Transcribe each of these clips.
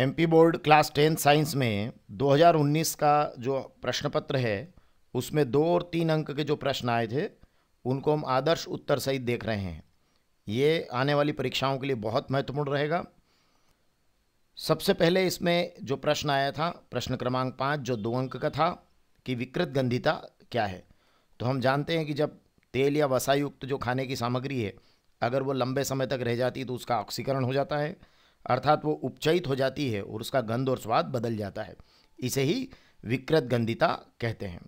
MP board class ten science में 2019 का जो प्रश्न पत्र है उसमें दो और तीन अंक के जो प्रश्न आए थे उनको हम आदर्श उत्तर सहित देख रहे हैं ये आने वाली परीक्षाओं के लिए बहुत महत्वपूर्ण रहेगा सबसे पहले इसमें जो प्रश्न आया था प्रश्न क्रमांक पाँच जो दो अंक का था कि विकृत गंधिता क्या है तो हम जानते हैं कि जब तेल या वसायुक्त जो खाने की सामग्री है अगर वो लंबे समय तक रह जाती है तो उसका ऑक्सीकरण हो जाता है अर्थात वो उपचयित हो जाती है और उसका गंध और स्वाद बदल जाता है इसे ही विकृत गंधिता कहते हैं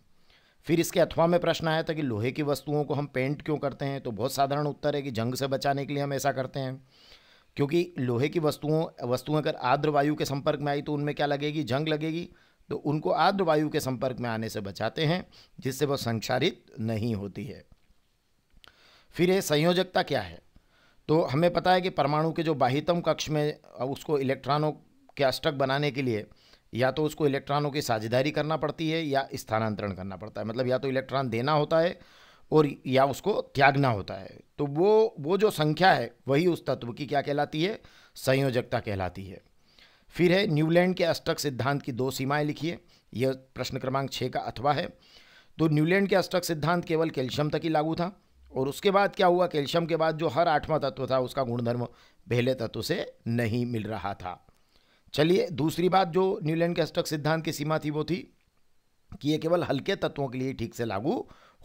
फिर इसके अथवा में प्रश्न आया था कि लोहे की वस्तुओं को हम पेंट क्यों करते हैं तो बहुत साधारण उत्तर है कि जंग से बचाने के लिए हम ऐसा करते हैं क्योंकि लोहे की वस्तुओं वस्तुएं अगर आर्द्र वायु के संपर्क में आई तो उनमें क्या लगेगी जंग लगेगी तो उनको आर्द्र वायु के संपर्क में आने से बचाते हैं जिससे वह संक्षारित नहीं होती है फिर ये संयोजकता क्या है तो हमें पता है कि परमाणु के जो बाहितम कक्ष में उसको इलेक्ट्रॉनों के अष्टक बनाने के लिए या तो उसको इलेक्ट्रॉनों की साझेदारी करना पड़ती है या स्थानांतरण करना पड़ता है मतलब या तो इलेक्ट्रॉन देना होता है और या उसको त्यागना होता है तो वो वो जो संख्या है वही उस तत्व की क्या कहलाती है संयोजकता कहलाती है फिर है न्यूलैंड के अष्टक सिद्धांत की दो सीमाएं लिखिए यह प्रश्न क्रमांक छः का अथवा है तो न्यूलैंड के अष्टक सिद्धांत केवल कैल्शियम तक ही लागू था और उसके बाद क्या हुआ कैल्शियम के बाद जो हर आठवां तत्व था उसका गुणधर्म पहले तत्व से नहीं मिल रहा था चलिए दूसरी बात जो न्यूलैंड के अष्टक सिद्धांत की सीमा थी वो थी कि ये केवल हल्के तत्वों के लिए ठीक से लागू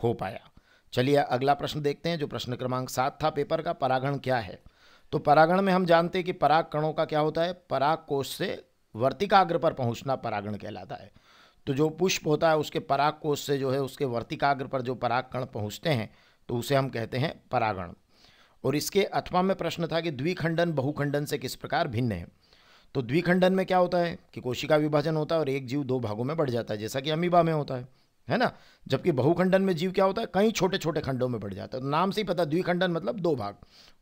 हो पाया चलिए अगला प्रश्न देखते हैं जो प्रश्न क्रमांक सात था पेपर का परागण क्या है तो परागण में हम जानते हैं कि पराग कणों का क्या होता है पराग कोष से वर्तिकाग्र पर पहुंचना परागण कहलाता है तो जो पुष्प होता है उसके पराग कोष से जो है उसके वर्तिकाग्र पर जो पराग कण पहुंचते हैं तो उसे हम कहते हैं परागण और इसके अथवा में प्रश्न था कि द्विखंडन बहुखंडन से किस प्रकार भिन्न है तो द्विखंडन में क्या होता है कि कोशिका विभाजन होता है और एक जीव दो भागों में बढ़ जाता है जैसा कि अमीबा में होता है है ना जबकि बहुखंडन में जीव क्या होता है कई छोटे छोटे खंडों में बढ़ जाता है तो नाम से ही पता द्विखंडन मतलब दो भाग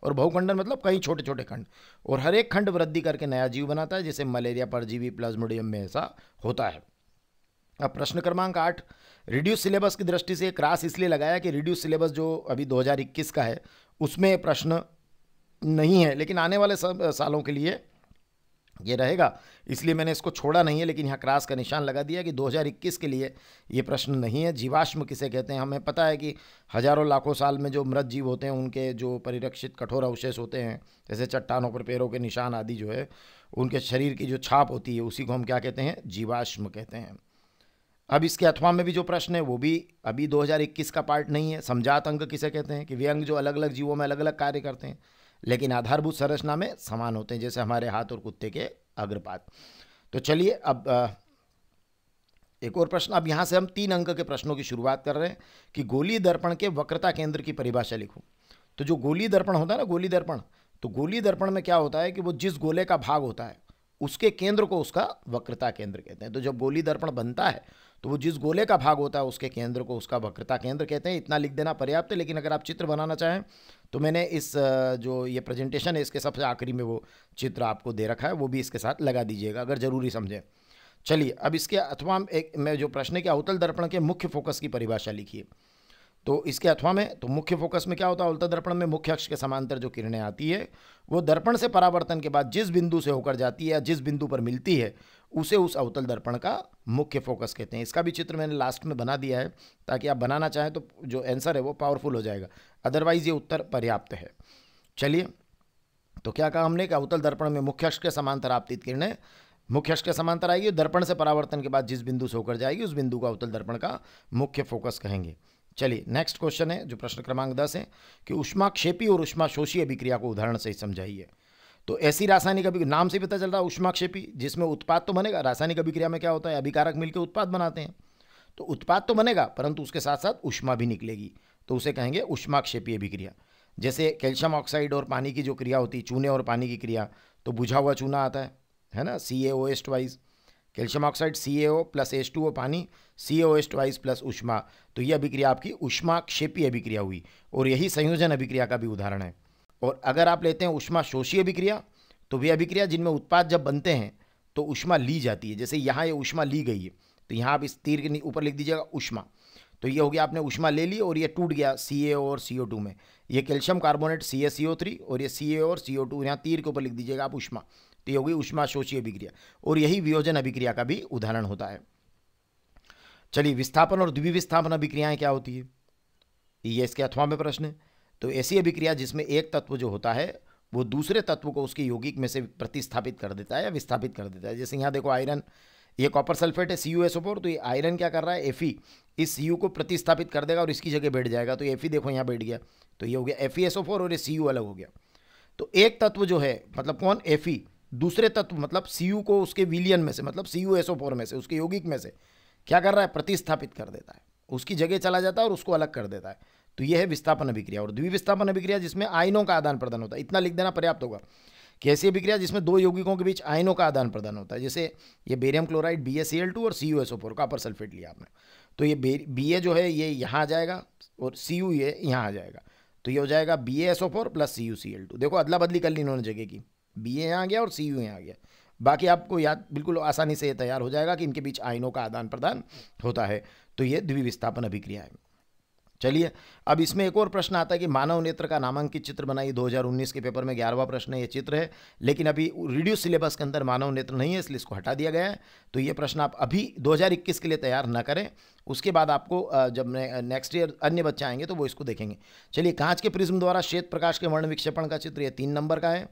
और बहुखंडन मतलब कई छोटे छोटे खंड और हर एक खंड वृद्धि करके नया जीव बनाता है जैसे मलेरिया परजीवी प्लाज्मोडियम में ऐसा होता है अब प्रश्न क्रमांक आठ रिड्यूस सिलेबस की दृष्टि से क्रास इसलिए लगाया कि रिड्यूस सिलेबस जो अभी 2021 का है उसमें प्रश्न नहीं है लेकिन आने वाले सालों के लिए ये रहेगा इसलिए मैंने इसको छोड़ा नहीं है लेकिन यहाँ क्रास का निशान लगा दिया कि 2021 के लिए ये प्रश्न नहीं है जीवाश्म किसे कहते हैं हमें पता है कि हजारों लाखों साल में जो मृत जीव होते हैं उनके जो परिरक्षित कठोर अवशेष होते हैं जैसे चट्टानों पर पैरों के निशान आदि जो है उनके शरीर की जो छाप होती है उसी को हम क्या कहते हैं जीवाश्म कहते हैं अब इसके अथवा में भी जो प्रश्न है वो भी अभी 2021 का पार्ट नहीं है समझात अंग किसे कहते हैं कि व्यंग जो अलग अलग जीवों में अलग अलग कार्य करते हैं लेकिन आधारभूत संरचना में समान होते हैं जैसे हमारे हाथ और कुत्ते के अग्रपात तो चलिए अब एक और प्रश्न अब यहाँ से हम तीन अंक के प्रश्नों की शुरुआत कर रहे हैं कि गोली दर्पण के वक्रता केंद्र की परिभाषा लिखूँ तो जो गोली दर्पण होता है ना गोली दर्पण तो गोली दर्पण में क्या होता है कि वो जिस गोले का भाग होता है उसके केंद्र को उसका वक्रता केंद्र कहते हैं तो जब गोली दर्पण बनता है तो वो जिस गोले का भाग होता है उसके केंद्र को उसका वक्रता केंद्र कहते हैं इतना लिख देना पर्याप्त है लेकिन अगर आप चित्र बनाना चाहें तो मैंने इस जो ये प्रेजेंटेशन है इसके सबसे आखिरी में वो चित्र आपको दे रखा है वो भी इसके साथ लगा दीजिएगा अगर ज़रूरी समझें चलिए अब इसके अथवा एक मैं जो प्रश्न है कि अवतल दर्पण के मुख्य फोकस की परिभाषा लिखिए तो इसके अथवा में तो मुख्य फोकस में क्या होता है उल्टा दर्पण में मुख्य अक्ष के समांतर जो किरणें आती है वो दर्पण से परावर्तन के बाद जिस बिंदु से होकर जाती है या जिस बिंदु पर मिलती है उसे उस अवतल दर्पण का मुख्य फोकस कहते हैं इसका भी चित्र मैंने लास्ट में बना दिया है ताकि आप बनाना चाहें तो जो आंसर है वो पावरफुल हो जाएगा अदरवाइज़ ये उत्तर पर्याप्त है चलिए तो क्या कहा हमने कि अवतल दर्पण में मुख्य अक्ष के समांतर आपतित किरणें मुख्य अक्ष के समांतर आएगी दर्पण से परावर्तन के बाद जिस बिंदु से होकर जाएगी उस बिंदु का अवतल दर्पण का मुख्य फोकस कहेंगे चलिए नेक्स्ट क्वेश्चन है जो प्रश्न क्रमांक दस है कि उष्मा क्षेपी और उष्मा शोषी अभिक्रिया को उदाहरण से समझाइए तो ऐसी रासायनिक अभी नाम से पता चल रहा है उष्माक्षेपी जिसमें उत्पाद तो बनेगा रासायनिक अभिक्रिया में क्या होता है अभिकारक मिलकर उत्पाद बनाते हैं तो उत्पाद तो बनेगा परंतु उसके साथ साथ उष्मा भी निकलेगी तो उसे कहेंगे उष्माक्षेपी अभिक्रिया जैसे कैल्शियम ऑक्साइड और पानी की जो क्रिया होती है चूने और पानी की क्रिया तो बुझा हुआ चूना आता है है ना सी ए ओ एस्ट वाइज़ calcium oxide C A O plus H two O पानी C O S twice plus उष्मा तो ये अभिक्रिया आपकी उष्मा क्षेपी अभिक्रिया हुई और यही संयोजन अभिक्रिया का भी उदाहरण है और अगर आप लेते हैं उष्मा शोषी अभिक्रिया तो वे अभिक्रिया जिनमें उत्पाद जब बनते हैं तो उष्मा ली जाती है जैसे यहाँ ये उष्मा ली गई है तो यहाँ आप इस तीर के ऊपर लिख दीजिएगा उष्मा तो ये हो गया आपने उष्मा ले ली और ये टूट गया सी ए और सी ओ टू में ये calcium carbonate C A C O three और ये सी ए और सी ओ टू यहाँ तीर के ऊपर लिख दीजिएगा आप उष्मा तो ये होगी उष्मा शोषी अभिक्रिया और यही वियोजन अभिक्रिया का भी उदाहरण होता है चलिए विस्थापन और द्विविस्थापन अभिक्रियाएं क्या होती है ये इसके अथवा में प्रश्न है तो ऐसी अभिक्रिया जिसमें एक तत्व जो होता है वो दूसरे तत्व को उसके यौगिक में से प्रतिस्थापित कर देता है या विस्थापित कर देता है जैसे यहाँ देखो आयरन ये कॉपर सल्फेट है सी यू एस तो ये आयरन क्या कर रहा है एफ इस सी को प्रतिस्थापित कर देगा और इसकी जगह बैठ जाएगा तो एफ देखो यहाँ बैठ गया तो ये हो गया एफ और ये सी अलग हो गया तो एक तत्व जो है मतलब कौन एफ दूसरे तत्व मतलब सी को उसके विलियन में से मतलब सी यू एसओ फोर में से उसके यौगिक में से क्या कर रहा है प्रतिस्थापित कर देता है उसकी जगह चला जाता है और उसको अलग कर देता है तो यह है विस्थापन अभिक्रिया और द्विविस्थापन अभिक्रिया जिसमें आयनों का आदान प्रदान होता है इतना लिख देना पर्याप्त होगा कि ऐसी अभिक्रिया जिसमें दो यौगिकों के बीच आयनों का आदान प्रदान होता है जैसे ये बेरियम क्लोराइड बी और C U four copper sulphate लिया आपने तो ये बी ए जो है ये यहाँ आ जाएगा और सी यू ये यहाँ आ जाएगा तो ये हो जाएगा B S O four plus C U C L two देखो अदला बदली कर ली इन्होंने जगह की बी ए यहाँ आ गया और सी यू यहाँ आ गया बाकी आपको याद बिल्कुल आसानी से तैयार हो जाएगा कि इनके बीच आयनों का आदान प्रदान होता है तो ये द्विविस्थापन अभिक्रिया है चलिए अब इसमें एक और प्रश्न आता है कि मानव नेत्र का नामांकित चित्र बनाइए 2019 के पेपर में ग्यारहवा प्रश्न ये चित्र है लेकिन अभी रिड्यूस सिलेबस के अंदर मानव नेत्र नहीं है इसलिए इसको हटा दिया गया है तो ये प्रश्न आप अभी 2021 के लिए तैयार ना करें उसके बाद आपको जब नेक्स्ट ईयर अन्य बच्चे आएंगे तो वो इसको देखेंगे चलिए कांच के प्रिज्म द्वारा श्वेत प्रकाश के वर्ण विक्षेपण का चित्र ये तीन नंबर का है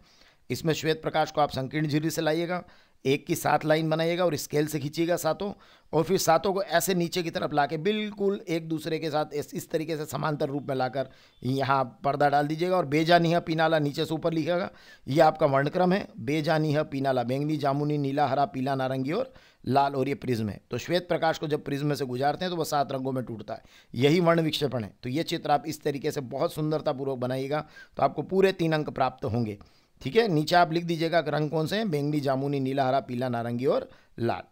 इसमें श्वेत प्रकाश को आप संकीर्ण झिरी से लाइएगा एक की सात लाइन बनाइएगा और स्केल से खींचिएगा सातों और फिर सातों को ऐसे नीचे की तरफ ला के बिल्कुल एक दूसरे के साथ इस, इस तरीके से समांतर रूप में लाकर यहाँ पर्दा डाल दीजिएगा और बेजानी है पीनाला नीचे से ऊपर लिखेगा ये आपका वर्णक्रम है बेजानी है पीनाला बैंगनी जामुनी नीला हरा पीला नारंगी और लाल और ये प्रिज्म है तो श्वेत प्रकाश को जब प्रिज्म से गुजारते हैं तो वह सात रंगों में टूटता है यही वर्ण विक्षेपण है तो ये चित्र आप इस तरीके से बहुत सुंदरतापूर्वक बनाइएगा तो आपको पूरे तीन अंक प्राप्त होंगे ठीक है नीचे आप लिख दीजिएगा रंग कौन से हैं बैंगनी जामुनी नीला हरा पीला नारंगी और लाल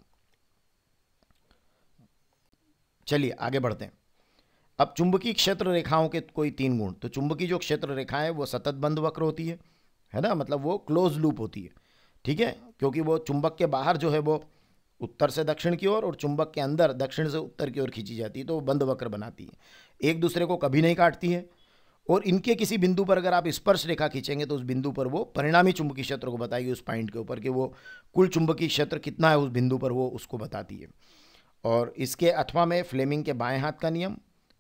चलिए आगे बढ़ते हैं अब चुंबकीय क्षेत्र रेखाओं के कोई तीन गुण तो चुंबकीय जो क्षेत्र रेखाएं वो सतत बंद वक्र होती है है ना मतलब वो क्लोज लूप होती है ठीक है क्योंकि वो चुंबक के बाहर जो है वो उत्तर से दक्षिण की ओर और, और चुंबक के अंदर दक्षिण से उत्तर की ओर खींची जाती है तो वो बंद वक्र बनाती है एक दूसरे को कभी नहीं काटती है और इनके किसी बिंदु पर अगर आप स्पर्श रेखा खींचेंगे तो उस बिंदु पर वो परिणामी चुंबकीय क्षेत्र को बताएगी उस पॉइंट के ऊपर कि वो कुल चुंबकीय क्षेत्र कितना है उस बिंदु पर वो उसको बताती है और इसके अथवा में फ्लेमिंग के बाएं हाथ का नियम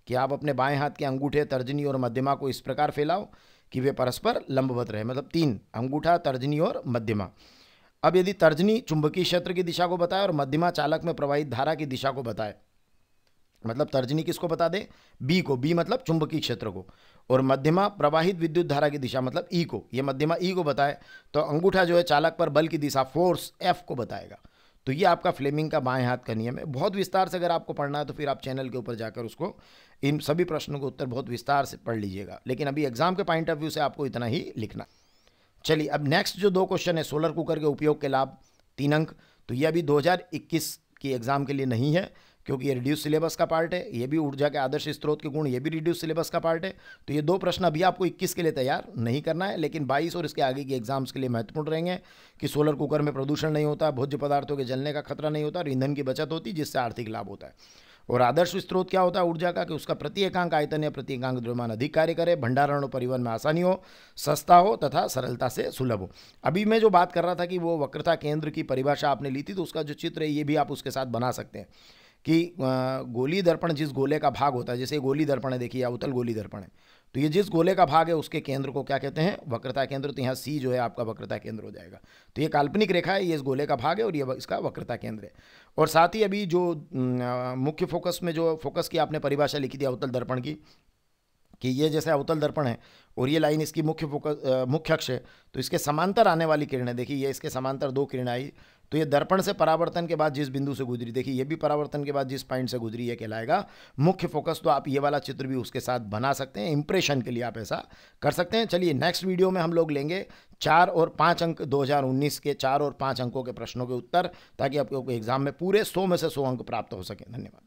कि आप अपने बाएं हाथ के अंगूठे तर्जनी और मध्यमा को इस प्रकार फैलाओ कि वे परस्पर लंबवत रहे मतलब तीन अंगूठा तर्जनी और मध्यमा अब यदि तर्जनी चुंबकीय क्षेत्र की दिशा को बताए और मध्यमा चालक में प्रवाहित धारा की दिशा को बताए मतलब तर्जनी किसको बता दें बी को बी मतलब चुंबकीय क्षेत्र को और मध्यमा प्रवाहित विद्युत धारा की दिशा मतलब ई e को ये मध्यमा ई e को बताए तो अंगूठा जो है चालक पर बल की दिशा फोर्स एफ को बताएगा तो ये आपका फ्लेमिंग का बाएं हाथ का नियम है बहुत विस्तार से अगर आपको पढ़ना है तो फिर आप चैनल के ऊपर जाकर उसको इन सभी प्रश्नों का उत्तर बहुत विस्तार से पढ़ लीजिएगा लेकिन अभी एग्जाम के पॉइंट ऑफ व्यू से आपको इतना ही लिखना चलिए अब नेक्स्ट जो दो क्वेश्चन है सोलर कुकर के उपयोग के लाभ तीन अंक तो ये अभी 2021 की एग्ज़ाम के लिए नहीं है क्योंकि ये रिड्यूस सिलेबस का पार्ट है ये भी ऊर्जा के आदर्श स्रोत के गुण ये भी रिड्यूस सिलेबस का पार्ट है तो ये दो प्रश्न अभी आपको 21 के लिए तैयार नहीं करना है लेकिन 22 और इसके आगे के एग्जाम्स के लिए महत्वपूर्ण रहेंगे कि सोलर कुकर में प्रदूषण नहीं होता भोज्य पदार्थों के जलने का खतरा नहीं होता और ईंधन की बचत होती जिससे आर्थिक लाभ होता है और आदर्श स्रोत क्या होता है ऊर्जा का कि उसका प्रति एकांक आयतन या प्रति एकांक द्रव्यमान अधिक कार्य करे भंडारण और परिवहन में आसानी हो सस्ता हो तथा सरलता से सुलभ हो अभी मैं जो बात कर रहा था कि वो वक्रता केंद्र की परिभाषा आपने ली थी तो उसका जो चित्र है ये भी आप उसके साथ बना सकते हैं कि गोली दर्पण जिस गोले का भाग होता है जैसे गोली दर्पण है देखिए अवतल गोली दर्पण है तो ये जिस गोले का भाग है उसके केंद्र को क्या कहते हैं वक्रता केंद्र तो यहाँ सी जो है आपका वक्रता केंद्र हो जाएगा तो ये काल्पनिक रेखा है ये इस गोले का भाग है और ये इसका वक्रता केंद्र है और साथ ही अभी जो मुख्य फोकस में जो फोकस की आपने परिभाषा लिखी थी अवतल दर्पण की कि ये जैसे अवतल दर्पण है और ये लाइन इसकी मुख्य फोकस मुख्य अक्ष है तो इसके समांतर आने वाली किरणें देखिए ये इसके समांतर दो किरणें आई तो ये दर्पण से परावर्तन के बाद जिस बिंदु से गुजरी देखिए ये भी परावर्तन के बाद जिस पॉइंट से गुजरी ये कहलाएगा मुख्य फोकस तो आप ये वाला चित्र भी उसके साथ बना सकते हैं इंप्रेशन के लिए आप ऐसा कर सकते हैं चलिए नेक्स्ट वीडियो में हम लोग लेंगे चार और पाँच अंक 2019 के चार और पाँच अंकों के प्रश्नों के उत्तर ताकि आपको एग्जाम में पूरे सौ में से सौ अंक प्राप्त हो सके धन्यवाद